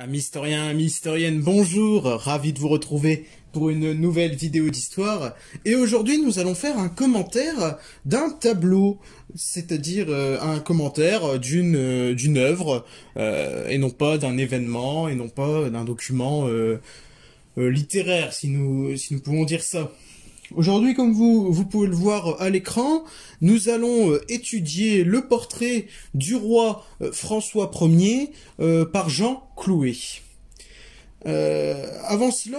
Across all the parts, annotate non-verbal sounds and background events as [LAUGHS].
Amis historien amis historiennes, bonjour, ravi de vous retrouver pour une nouvelle vidéo d'histoire. Et aujourd'hui, nous allons faire un commentaire d'un tableau, c'est-à-dire euh, un commentaire d'une euh, d'une œuvre, euh, et non pas d'un événement, et non pas d'un document littéraire, si nous, si nous pouvons dire ça. Aujourd'hui, comme vous, pouvez le voir euh, à l'écran, nous allons euh, étudier le portrait du roi euh, François Ier par Jean Clouet. avant cela,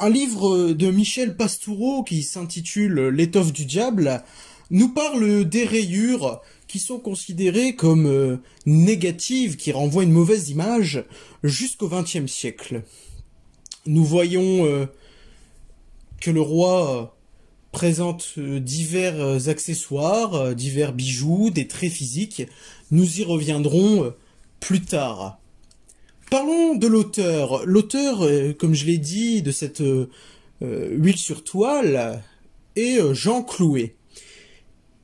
un livre de Michel Pastoureau qui s'intitule L'étoffe du diable nous parle des rayures qui sont considérées comme négatives, qui renvoient une mauvaise image jusqu'au XXe siècle. Nous voyons que le roi présente euh, divers euh, accessoires, euh, divers bijoux, des traits physiques. Nous y reviendrons plus tard. Parlons de l'auteur. L'auteur, comme je l'ai dit, de cette huile sur toile est Jean Clouet.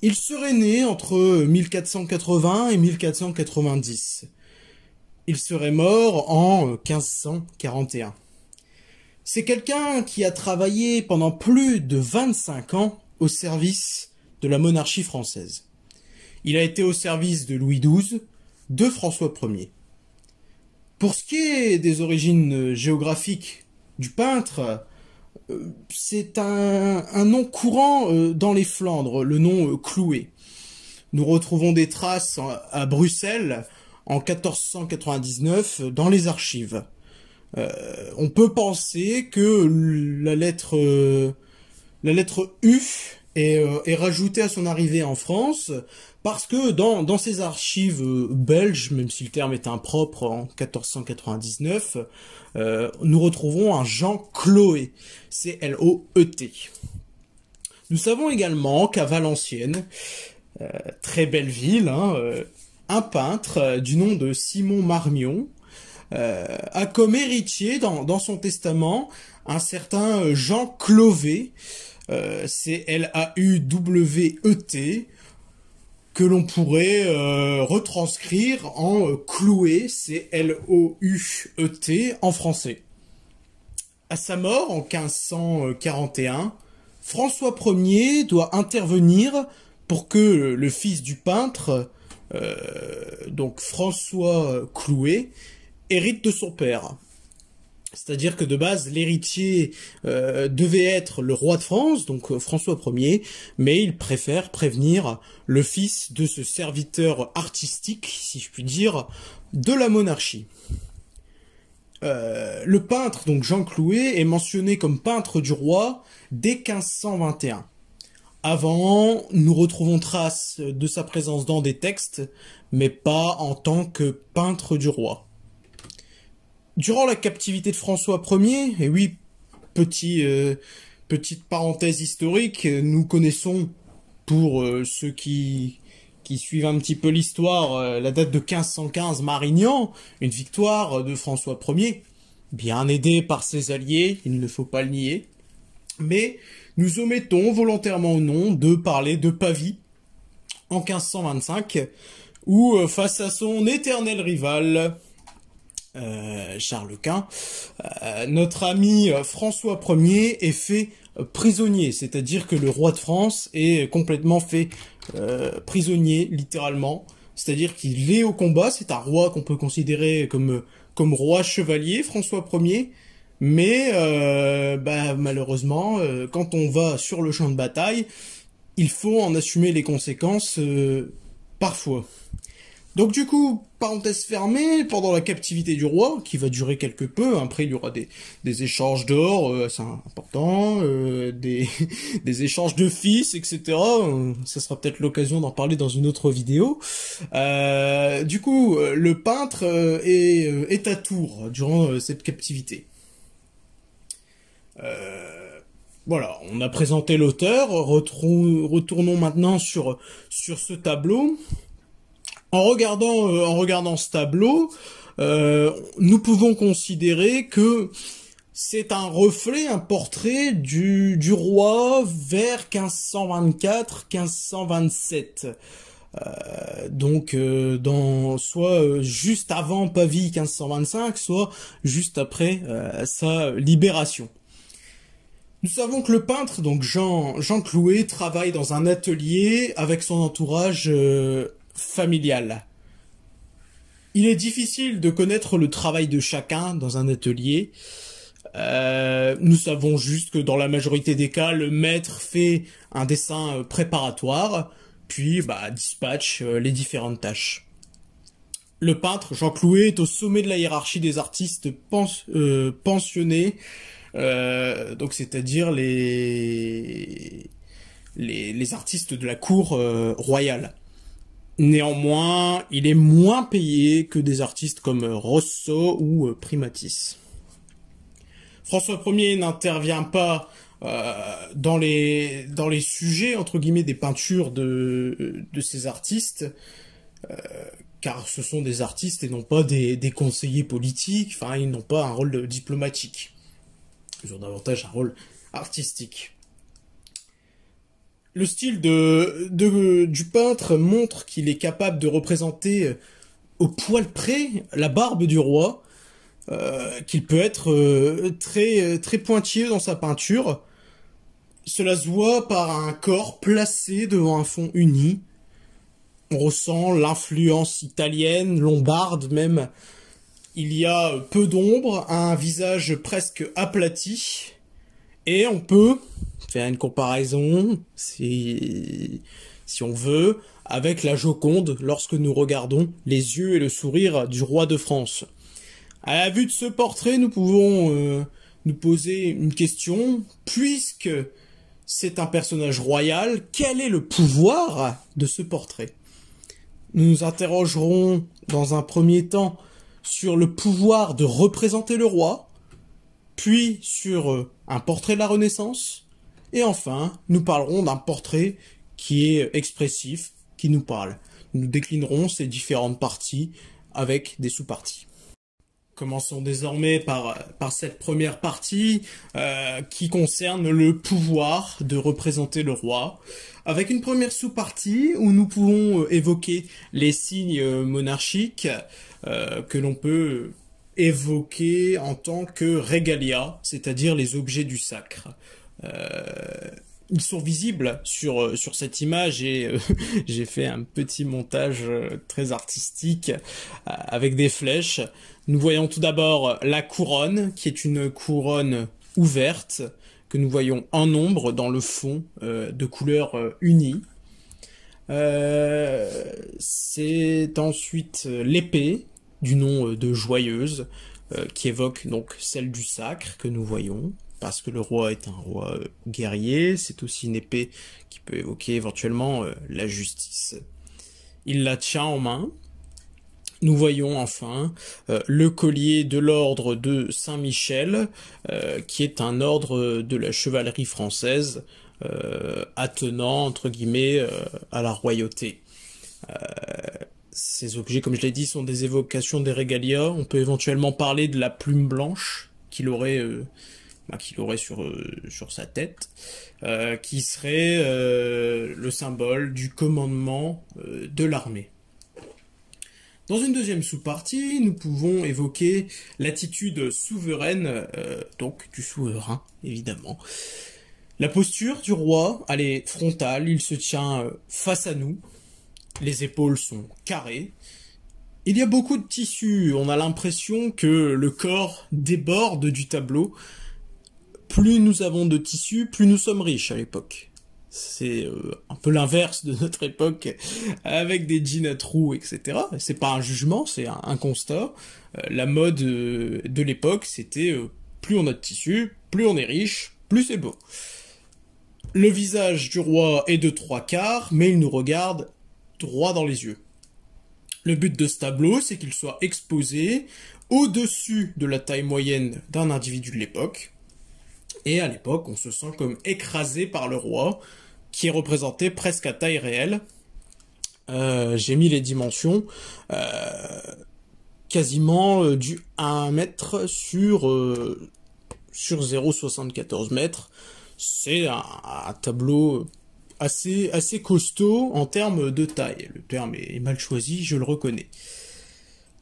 Il serait né entre 1480 et 1490. Il serait mort en 1541. C'est quelqu'un qui a travaillé pendant plus de 25 ans au service de la monarchie française. Il a été au service de Louis XII, de François Ier. Pour ce qui est des origines géographiques du peintre, euh, c'est un, un, nom courant euh, dans les Flandres, le nom euh, Cloué. Nous retrouvons des traces à Bruxelles en 1499 dans les archives. Euh, on peut penser que la lettre euh, la lettre euh, est, rajoutée à son arrivée en France parce que dans, ses archives belges, même si le terme est impropre en 1499, nous retrouvons un Jean Chloé, C-L-O-E-T. Nous savons également qu'à Valenciennes, très belle ville, hein, un peintre du nom de Simon Marmion euh, a comme héritier dans, son testament un certain euh, Jean Clovet, euh, c'est C-L-A-U-W-E-T, que l'on pourrait retranscrire en cloué, C-L-O-U-E-T, e en français. À sa mort en 1541, François Ier doit intervenir pour que le fils du peintre, donc François Clouet, hérite de son père. C'est-à-dire que de base, l'héritier euh, devait être le roi de France, donc euh, François Ier, mais il préfère prévenir le fils de ce serviteur artistique, si je puis dire, de la monarchie. Euh, le peintre, donc Jean Clouet, est mentionné comme peintre du roi dès 1521. Avant, nous retrouvons trace de sa présence dans des textes, mais pas en tant que peintre du roi. Durant la captivité de François Ier, et oui, petit, euh, petite parenthèse historique, euh, nous connaissons, pour euh, ceux qui, qui suivent un petit peu l'histoire, la date de 1515 Marignan, une victoire de François Ier, bien aidé par ses alliés, il ne faut pas le nier. Mais nous omettons volontairement ou non de parler de Pavie en 1525, où face à son éternel rival, euh, Charles Quint, euh, notre ami euh, François Ier est fait prisonnier, c'est-à-dire que le roi de France est complètement fait prisonnier, littéralement. C'est-à-dire qu'il est au combat, c'est un roi qu'on peut considérer comme, comme roi chevalier, François Ier, mais bah, malheureusement, quand on va sur le champ de bataille, il faut en assumer les conséquences parfois. Donc du coup, parenthèse fermée, pendant la captivité du roi, qui va durer quelque peu, hein, après il y aura des, échanges d'or, c'est euh, important, euh, [LAUGHS] des, échanges de fils, etc. Ça sera peut-être l'occasion d'en parler dans une autre vidéo. Euh, du coup, le peintre est, à tour durant cette captivité. voilà, on a présenté l'auteur, retournons maintenant sur ce tableau en regardant, euh, en regardant ce tableau, euh, nous pouvons considérer que c'est un reflet, un portrait du, roi vers 1524-1527. Euh, donc dans soit juste avant Pavie 1525, soit juste après sa libération. Nous savons que le peintre, donc Jean, Jean Clouet, travaille dans un atelier avec son entourage familial. Il est difficile de connaître le travail de chacun dans un atelier. Euh, nous savons juste que dans la majorité des cas, le maître fait un dessin euh, préparatoire, puis bah, dispatche euh, les différentes tâches. Le peintre Jean Clouet est au sommet de la hiérarchie des artistes pensionnés, donc c'est-à-dire les... les artistes de la cour royale. Néanmoins, il est moins payé que des artistes comme Rosso ou euh, Primatis. François Ier n'intervient pas euh, dans les dans les sujets entre guillemets des peintures de de ces artistes, euh, car ce sont des artistes et non pas des, des conseillers politiques. Enfin, ils n'ont pas un rôle diplomatique. Ils ont davantage un rôle artistique le style du peintre montre qu'il est capable de représenter euh, au poil près la barbe du roi, euh, qu'il peut être euh, très, très pointilleux dans sa peinture. Cela se voit par un corps placé devant un fond uni. On ressent l'influence italienne, lombarde même. Il y a peu d'ombre, un visage presque aplati, et on peut faire une comparaison, si, si on veut, avec la Joconde lorsque nous regardons les yeux et le sourire du roi de France. À la vue de ce portrait, nous pouvons euh, nous poser une question, puisque c'est un personnage royal, quel est le pouvoir de ce portrait Nous nous interrogerons dans un premier temps sur le pouvoir de représenter le roi, puis sur euh, un portrait de la Renaissance, et enfin, nous parlerons d'un portrait qui est expressif, qui nous parle. Nous déclinerons ces différentes parties avec des sous-parties. Commençons désormais par, cette première partie euh, qui concerne le pouvoir de représenter le roi, avec une première sous-partie où nous pouvons euh, évoquer les signes euh, monarchiques que l'on peut évoquer en tant que régalia, c'est-à-dire les objets du sacre. Euh, ils sont visibles sur euh, sur cette image et euh, [LAUGHS] j'ai fait un petit montage très artistique avec des flèches. Nous voyons tout d'abord la couronne qui est une couronne ouverte que nous voyons en nombre dans le fond de couleur unie. c'est ensuite l'épée du nom de joyeuse qui évoque donc celle du sacre que nous voyons parce que le roi est un roi euh, guerrier, c'est aussi une épée qui peut évoquer éventuellement euh, la justice. Il la tient en main. Nous voyons enfin euh, le collier de l'ordre de Saint-Michel, qui est un ordre de la chevalerie française, attenant entre guillemets à la royauté ces objets, comme je l'ai dit, sont des évocations des régalia. On peut éventuellement parler de la plume blanche qu'il aurait bah, qu'il aurait sur, euh, sa tête, euh, qui serait euh, le symbole du commandement de l'armée. Dans une deuxième sous-partie, nous pouvons évoquer l'attitude souveraine, donc du souverain, évidemment. La posture du roi, elle est frontale, il se tient face à nous, les épaules sont carrées, il y a beaucoup de tissus, on a l'impression que le corps déborde du tableau, plus nous avons de tissus, plus nous sommes riches à l'époque. C'est euh, un peu l'inverse de notre époque avec des jeans à trous, etc. C'est pas un jugement, c'est un, un, constat. Euh, la mode euh, de l'époque, c'était plus on a de tissus, plus on est riche, plus c'est beau. Le visage du roi est de trois quarts, mais il nous regarde droit dans les yeux. Le but de ce tableau, c'est qu'il soit exposé au-dessus de la taille moyenne d'un individu de l'époque, et à l'époque, on se sent comme écrasé par le roi, qui est représenté presque à taille réelle. Euh, j'ai mis les dimensions euh, quasiment euh, du 1 mètre sur, sur 0,74 mètres. C'est un, un, tableau assez, assez costaud en termes de taille. Le terme est mal choisi, je le reconnais.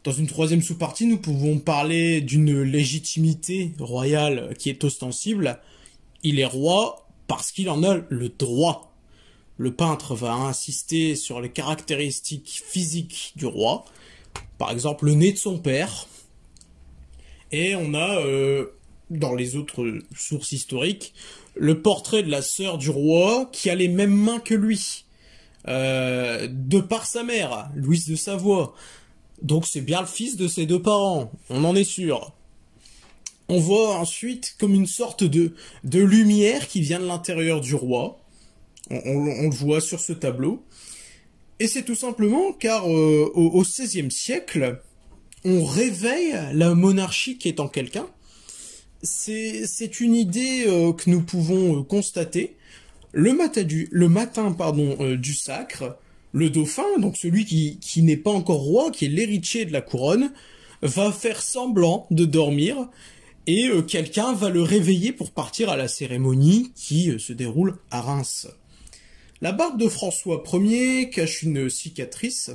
Dans une troisième sous-partie, nous pouvons parler d'une légitimité royale qui est ostensible. Il est roi parce qu'il en a le droit. Le peintre va insister sur les caractéristiques physiques du roi, par exemple le nez de son père. Et on a, euh, dans les autres sources historiques, le portrait de la sœur du roi qui a les mêmes mains que lui, euh, de par sa mère, Louise de Savoie. Donc c'est bien le fils de ses deux parents, on en est sûr. On voit ensuite comme une sorte de, de lumière qui vient de l'intérieur du roi. On, le voit sur ce tableau. Et c'est tout simplement car euh, au XVIe siècle, on réveille la monarchie qui est en quelqu'un. C'est une idée euh, que nous pouvons euh, constater le, du le matin pardon, du sacre, le dauphin, donc celui qui, n'est pas encore roi, qui est l'héritier de la couronne, va faire semblant de dormir et euh, quelqu'un va le réveiller pour partir à la cérémonie qui euh, se déroule à Reims. La barbe de François Ier cache une cicatrice.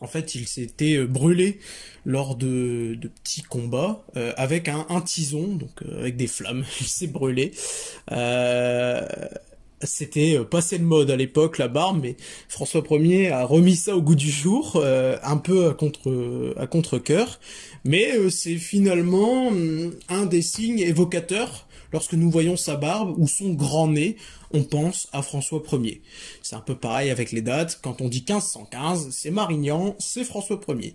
En fait, il s'était euh, brûlé lors de, petits combats avec un, un, tison, donc avec des flammes. [LAUGHS] Il s'est brûlé c'était euh, passé de mode à l'époque la barbe, mais François Ier a remis ça au goût du jour, euh, un peu à contre à contre cœur, mais euh, c'est finalement hum, un des signes évocateurs. Lorsque nous voyons sa barbe ou son grand nez, on pense à François Ier. C'est un peu pareil avec les dates. Quand on dit 1515, c'est Marignan, c'est François Ier.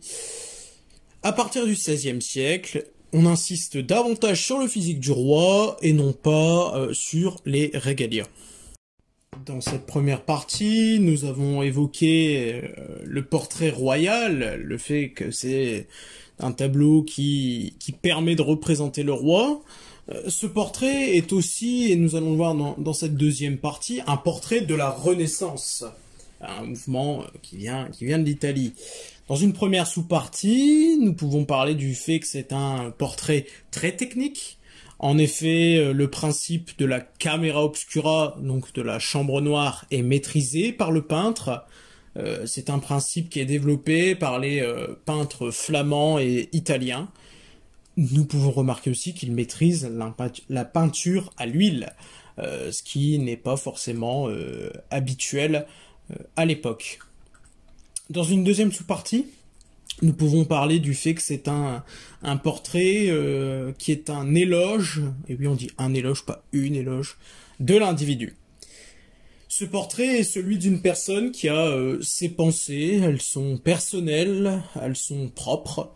À partir du XVIe siècle, on insiste davantage sur le physique du roi et non pas sur les régaliens. Dans cette première partie, nous avons évoqué euh, le portrait royal, le fait que c'est un tableau qui, permet de représenter le roi. Euh, ce portrait est aussi, et nous allons le voir dans, cette deuxième partie, un portrait de la Renaissance, un mouvement qui vient de l'Italie. Dans une première sous-partie, nous pouvons parler du fait que c'est un portrait très technique, en effet, euh, le principe de la caméra obscura, donc de la chambre noire, est maîtrisé par le peintre. Euh, c'est un principe qui est développé par les euh, peintres flamands et italiens. Nous pouvons remarquer aussi qu'il maîtrise la peinture à l'huile, ce qui n'est pas forcément habituel à l'époque. Dans une deuxième sous-partie, nous pouvons parler du fait que c'est un, portrait euh, qui est un éloge, et oui on dit un éloge, pas une éloge, de l'individu. Ce portrait est celui d'une personne qui a euh, ses pensées, elles sont personnelles, elles sont propres.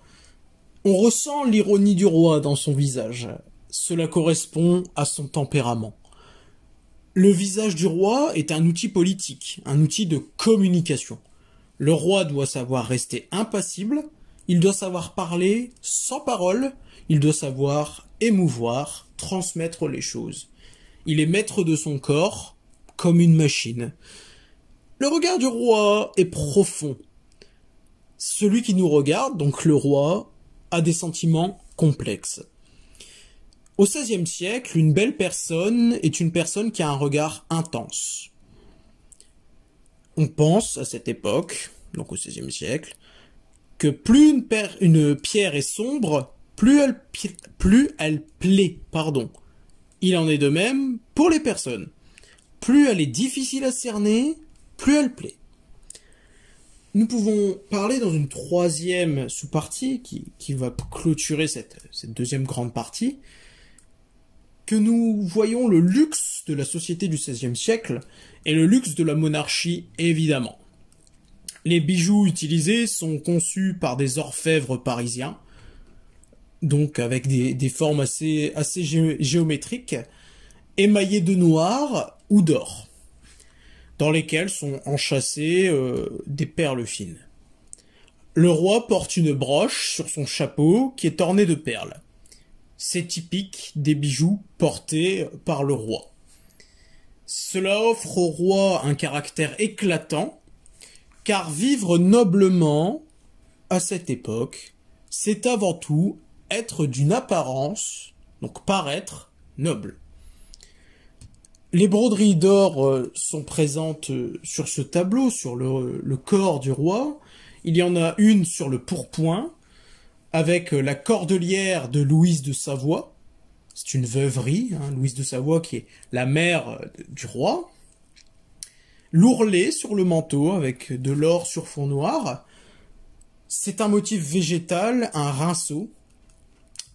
On ressent l'ironie du roi dans son visage. Cela correspond à son tempérament. Le visage du roi est un outil politique, un outil de communication. Le roi doit savoir rester impassible, il doit savoir parler sans parole, il doit savoir émouvoir, transmettre les choses. Il est maître de son corps comme une machine. Le regard du roi est profond. Celui qui nous regarde, donc le roi, a des sentiments complexes. Au XVIe siècle, une belle personne est une personne qui a un regard intense on pense à cette époque, donc au XVIe siècle, que plus une, pierre est sombre, plus elle, plus elle plaît. Pardon. Il en est de même pour les personnes. Plus elle est difficile à cerner, plus elle plaît. Nous pouvons parler dans une troisième sous-partie qui, va clôturer cette deuxième grande partie, que nous voyons le luxe de la société du XVIe siècle et le luxe de la monarchie, évidemment. Les bijoux utilisés sont conçus par des orfèvres parisiens, donc avec des, formes assez, géométriques, émaillées de noir ou d'or, dans lesquelles sont enchâssées euh, des perles fines. Le roi porte une broche sur son chapeau qui est ornée de perles c'est typique des bijoux portés par le roi. Cela offre au roi un caractère éclatant, car vivre noblement à cette époque, c'est avant tout être d'une apparence, donc paraître noble. Les broderies d'or euh, sont présentes euh, sur ce tableau, sur le, corps du roi. Il y en a une sur le pourpoint, avec euh, la cordelière de Louise de Savoie. C'est une veuverie, hein, Louise de Savoie qui est la mère euh, du roi. L'ourlet sur le manteau avec de l'or sur fond noir. C'est un motif végétal, un rinceau.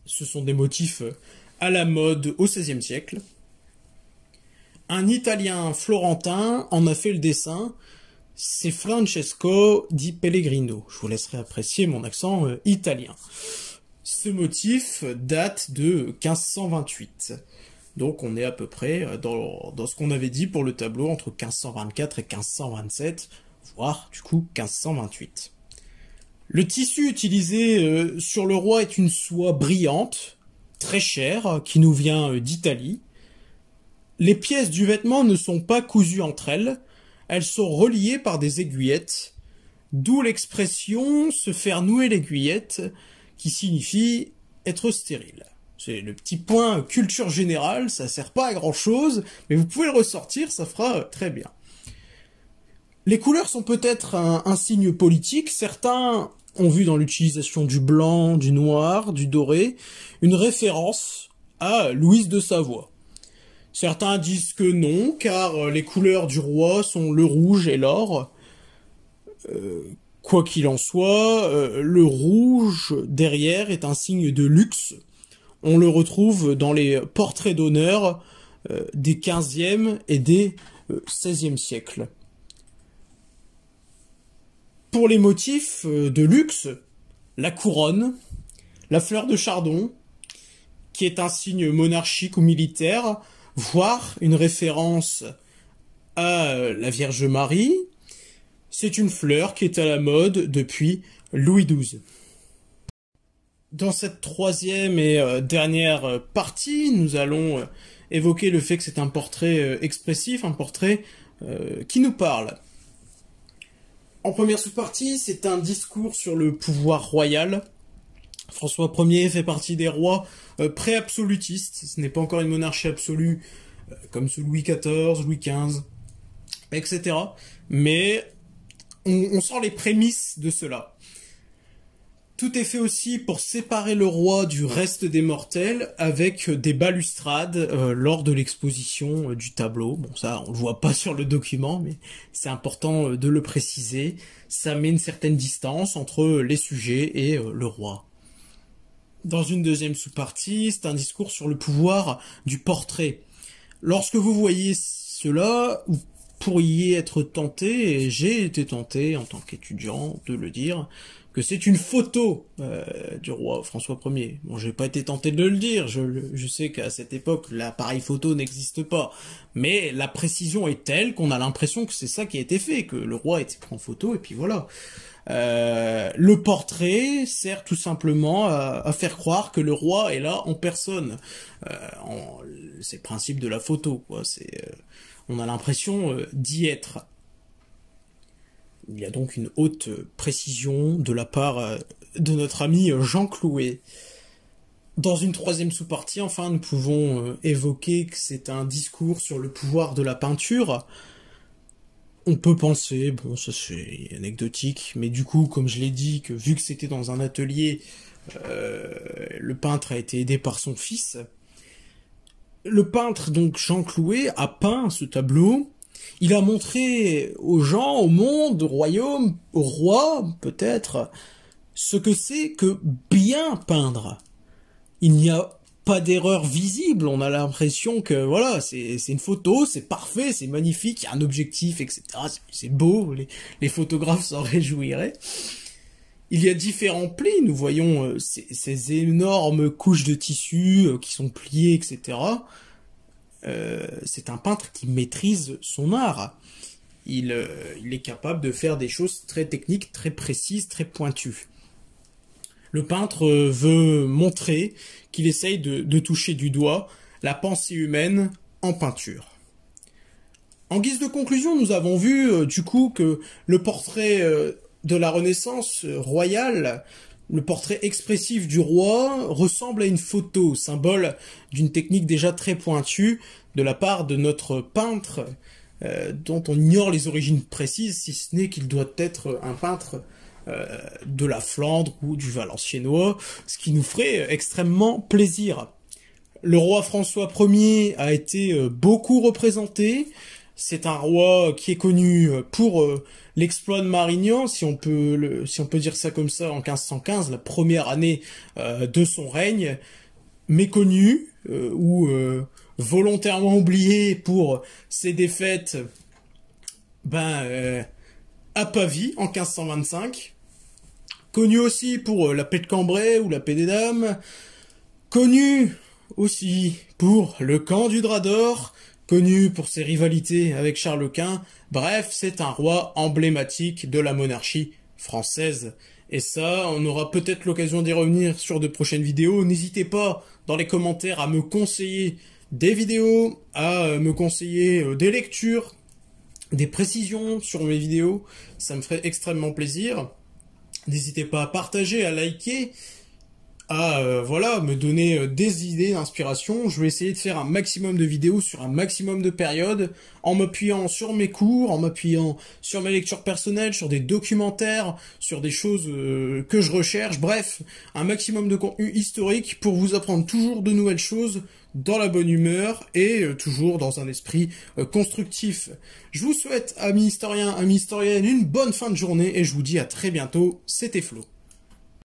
Ce sont des motifs euh, à la mode au XVIe siècle. Un Italien florentin en a fait le dessin c'est Francesco di Pellegrino. Je vous laisserai apprécier mon accent euh, italien. Ce motif date de 1528. Donc on est à peu près euh, dans, ce qu'on avait dit pour le tableau entre 1524 et 1527, voire du coup 1528. Le tissu utilisé euh, sur le roi est une soie brillante, très chère, qui nous vient d'Italie. Les pièces du vêtement ne sont pas cousues entre elles, elles sont reliées par des aiguillettes, d'où l'expression se faire nouer l'aiguillette, qui signifie être stérile. C'est le petit point culture générale, ça sert pas à grand chose, mais vous pouvez le ressortir, ça fera euh, très bien. Les couleurs sont peut-être un, signe politique, certains ont vu dans l'utilisation du blanc, du noir, du doré, une référence à Louise de Savoie. Certains disent que non, car euh, les couleurs du roi sont le rouge et l'or. Euh, quoi qu'il en soit, euh, le rouge derrière est un signe de luxe. On le retrouve dans les portraits d'honneur des 15e et des 16e siècles. Pour les motifs de luxe, la couronne, la fleur de chardon, qui est un signe monarchique ou militaire, voire une référence à la Vierge Marie. C'est une fleur qui est à la mode depuis Louis XII. Dans cette troisième et euh, dernière partie, nous allons euh, évoquer le fait que c'est un portrait euh, expressif, un portrait qui nous parle. En première sous-partie, c'est un discours sur le pouvoir royal, François Ier fait partie des rois euh, pré-absolutistes. Ce n'est pas encore une monarchie absolue euh, comme sous Louis XIV, Louis XV, etc. Mais on, sent les prémices de cela. Tout est fait aussi pour séparer le roi du reste des mortels avec des balustrades euh, lors de l'exposition du tableau. Bon, ça, on le voit pas sur le document, mais c'est important de le préciser. Ça met une certaine distance entre les sujets et le roi. Dans une deuxième sous-partie, c'est un discours sur le pouvoir du portrait. Lorsque vous voyez cela, vous pourriez être tenté, et j'ai été tenté en tant qu'étudiant de le dire, que c'est une photo euh, du roi François Ier. Bon, j'ai pas été tenté de le dire, je, je sais qu'à cette époque, l'appareil photo n'existe pas, mais la précision est telle qu'on a l'impression que c'est ça qui a été fait, que le roi était pris en photo, et puis voilà. Euh, le portrait sert tout simplement à, faire croire que le roi est là en personne. Euh, c'est le principe de la photo, quoi. C'est, euh, on a l'impression d'y être. Il y a donc une haute précision de la part euh, de notre ami Jean Clouet. Dans une troisième sous-partie, enfin, nous pouvons euh, évoquer que c'est un discours sur le pouvoir de la peinture. On peut penser, bon, ça c'est anecdotique, mais du coup, comme je l'ai dit, que vu que c'était dans un atelier, euh, le peintre a été aidé par son fils. Le peintre, donc Jean Clouet, a peint ce tableau il a montré aux gens, au monde, au royaume, au roi, peut-être, ce que c'est que bien peindre. Il n'y a pas d'erreur visible, on a l'impression que voilà, c'est une photo, c'est parfait, c'est magnifique, il y a un objectif, etc. C'est beau, les, photographes s'en [LAUGHS] réjouiraient. Il y a différents plis, nous voyons euh, ces, énormes couches de tissu euh, qui sont pliées, etc. Euh, c'est un peintre qui maîtrise son art. Euh, il, est capable de faire des choses très techniques, très précises, très pointues. Le peintre euh, veut montrer qu'il essaye de, toucher du doigt la pensée humaine en peinture. En guise de conclusion, nous avons vu du coup que le portrait de la Renaissance royale le portrait expressif du roi ressemble à une photo, symbole d'une technique déjà très pointue de la part de notre peintre, euh, dont on ignore les origines précises, si ce n'est qu'il doit être un peintre euh, de la Flandre ou du Valenciennois, ce qui nous ferait extrêmement plaisir. Le roi François Ier a été euh, beaucoup représenté, c'est un roi qui est connu euh, pour euh, l'exploit de Marignan, si on peut si on peut dire ça comme ça, en 1515, la première année euh, de son règne, méconnu ou volontairement oublié pour ses défaites, ben, à Pavie en 1525, connu aussi pour la paix de Cambrai ou la paix des Dames, connu aussi pour le camp du Drador. d'Or connu pour ses rivalités avec Charles Quint. Bref, c'est un roi emblématique de la monarchie française. Et ça, on aura peut-être l'occasion d'y revenir sur de prochaines vidéos. N'hésitez pas dans les commentaires à me conseiller des vidéos, à euh, me conseiller euh, des lectures, des précisions sur mes vidéos. Ça me ferait extrêmement plaisir. N'hésitez pas à partager, à liker à euh, voilà me donner euh, des idées d'inspiration. Je vais essayer de faire un maximum de vidéos sur un maximum de périodes en m'appuyant sur mes cours, en m'appuyant sur mes lectures personnelles, sur des documentaires, sur des choses euh, que je recherche. Bref, un maximum de contenu historique pour vous apprendre toujours de nouvelles choses dans la bonne humeur et toujours dans un esprit constructif. Je vous souhaite, amis historiens, amis historiennes, une bonne fin de journée et je vous dis à très bientôt. C'était Flo.